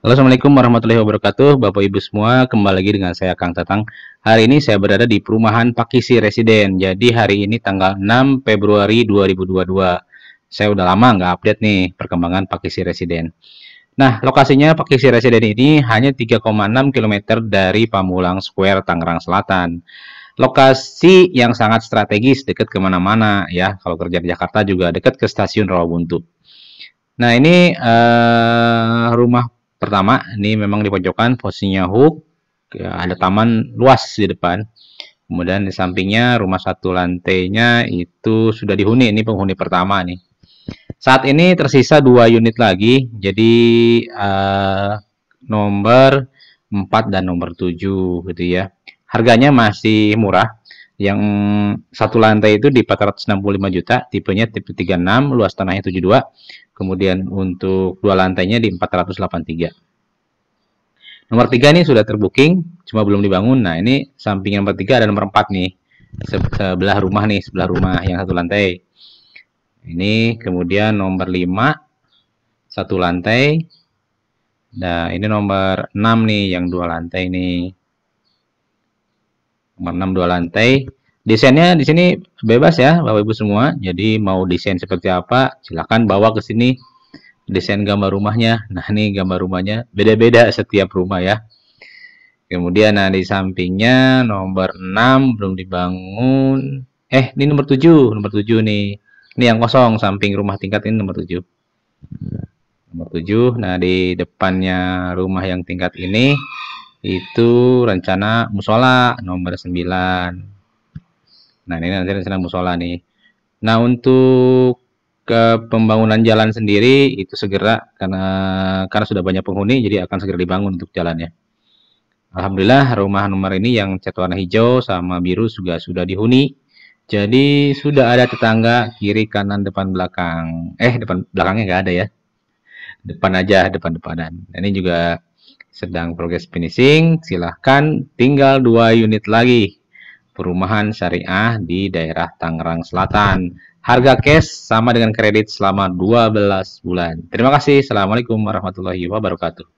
Halo Assalamualaikum warahmatullahi wabarakatuh Bapak Ibu semua kembali lagi dengan saya Kang Tatang Hari ini saya berada di perumahan Pakisi Residen Jadi hari ini tanggal 6 Februari 2022 Saya udah lama nggak update nih perkembangan Pakisi Residen Nah lokasinya Pakisi Residen ini hanya 3,6 km dari Pamulang Square Tangerang Selatan Lokasi yang sangat strategis dekat kemana-mana ya Kalau kerja di Jakarta juga dekat ke stasiun Rawabuntu Nah ini uh, rumah pertama ini memang di pojokan posisinya hook ya, ada taman luas di depan kemudian di sampingnya rumah satu lantainya itu sudah dihuni ini penghuni pertama nih saat ini tersisa dua unit lagi jadi uh, nomor 4 dan nomor 7 gitu ya harganya masih murah yang satu lantai itu di 465 juta, tipenya tipe 36, luas tanahnya 72, kemudian untuk dua lantainya di 483. Nomor 3 ini sudah terbooking, cuma belum dibangun. Nah, ini samping nomor tiga ada nomor 4 nih, sebelah rumah nih, sebelah rumah yang satu lantai. Ini kemudian nomor 5, satu lantai. Nah, ini nomor 6 nih, yang dua lantai nih. 6 dua lantai. Desainnya di sini bebas ya Bapak Ibu semua. Jadi mau desain seperti apa silahkan bawa ke sini desain gambar rumahnya. Nah, ini gambar rumahnya beda-beda setiap rumah ya. Kemudian nah di sampingnya nomor 6 belum dibangun. Eh, ini nomor 7, nomor 7 nih. Ini yang kosong samping rumah tingkat ini nomor 7. Nomor 7. Nah, di depannya rumah yang tingkat ini itu rencana musola nomor 9 nah ini nanti rencana musola nih nah untuk ke pembangunan jalan sendiri itu segera karena karena sudah banyak penghuni jadi akan segera dibangun untuk jalannya Alhamdulillah rumah nomor ini yang cat warna hijau sama biru juga sudah dihuni jadi sudah ada tetangga kiri kanan depan belakang eh depan belakangnya nggak ada ya depan aja depan depanan nah, ini juga sedang Progres finishing, silahkan tinggal dua unit lagi. Perumahan syariah di daerah Tangerang Selatan. Harga cash sama dengan kredit selama 12 bulan. Terima kasih. Assalamualaikum warahmatullahi wabarakatuh.